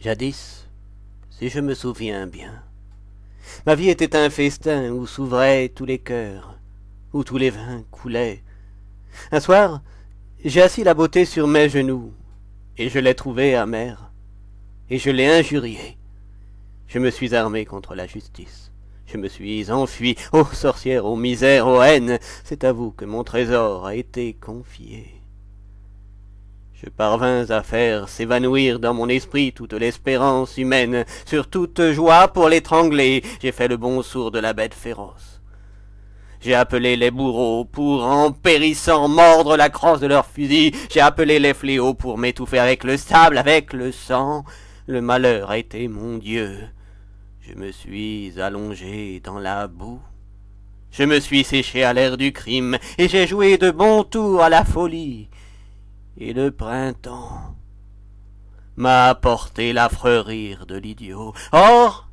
Jadis, si je me souviens bien, ma vie était un festin où s'ouvraient tous les cœurs, où tous les vins coulaient. Un soir, j'ai assis la beauté sur mes genoux, et je l'ai trouvée amère, et je l'ai injuriée. Je me suis armé contre la justice. Je me suis enfui. Ô sorcière, ô misère, ô haine, c'est à vous que mon trésor a été confié. Je parvins à faire s'évanouir dans mon esprit toute l'espérance humaine, sur toute joie pour l'étrangler, j'ai fait le bon sourd de la bête féroce. J'ai appelé les bourreaux pour, en périssant, mordre la crosse de leurs fusils, j'ai appelé les fléaux pour m'étouffer avec le sable, avec le sang, le malheur a été mon Dieu. Je me suis allongé dans la boue. Je me suis séché à l'air du crime, et j'ai joué de bons tours à la folie et le printemps m'a apporté l'affreux rire de l'idiot. Or,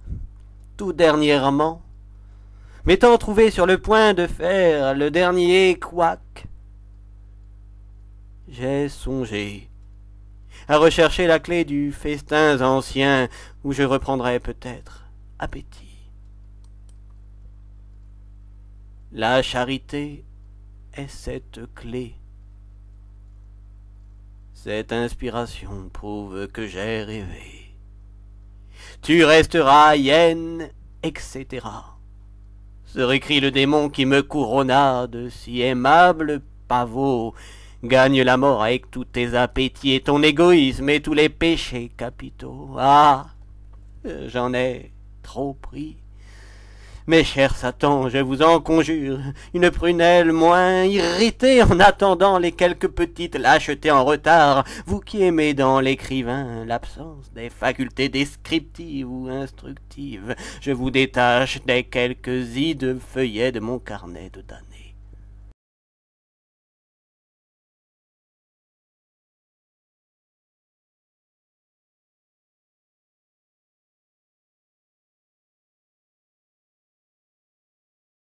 tout dernièrement, m'étant trouvé sur le point de faire le dernier couac, j'ai songé à rechercher la clé du festin ancien où je reprendrais peut-être appétit. La charité est cette clé cette inspiration prouve que j'ai rêvé. Tu resteras hyène, etc. Se récrit le démon qui me couronna de si aimable pavot. Gagne la mort avec tous tes appétits et ton égoïsme et tous les péchés capitaux. Ah, j'en ai trop pris. Mes chers Satan, je vous en conjure, une prunelle moins irritée en attendant les quelques petites lâchetés en retard, vous qui aimez dans l'écrivain l'absence des facultés descriptives ou instructives, je vous détache des quelques i de feuillets de mon carnet de damnés.